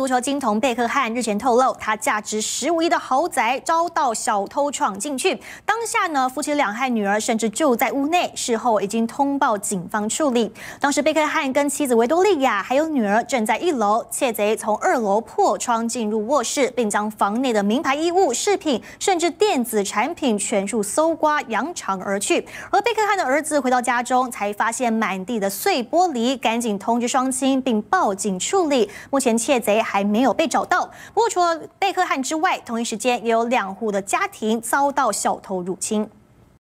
足球金童贝克汉日前透露，他价值十五亿的豪宅遭到小偷闯进去。当下呢，夫妻两和女儿甚至就在屋内。事后已经通报警方处理。当时贝克汉跟妻子维多利亚还有女儿正在一楼，窃贼从二楼破窗进入卧室，并将房内的名牌衣物、饰品甚至电子产品全数搜刮，扬长而去。而贝克汉的儿子回到家中，才发现满地的碎玻璃，赶紧通知双亲并报警处理。目前窃贼。还没有被找到。不过，除了贝克汉之外，同一时间也有两户的家庭遭到小偷入侵。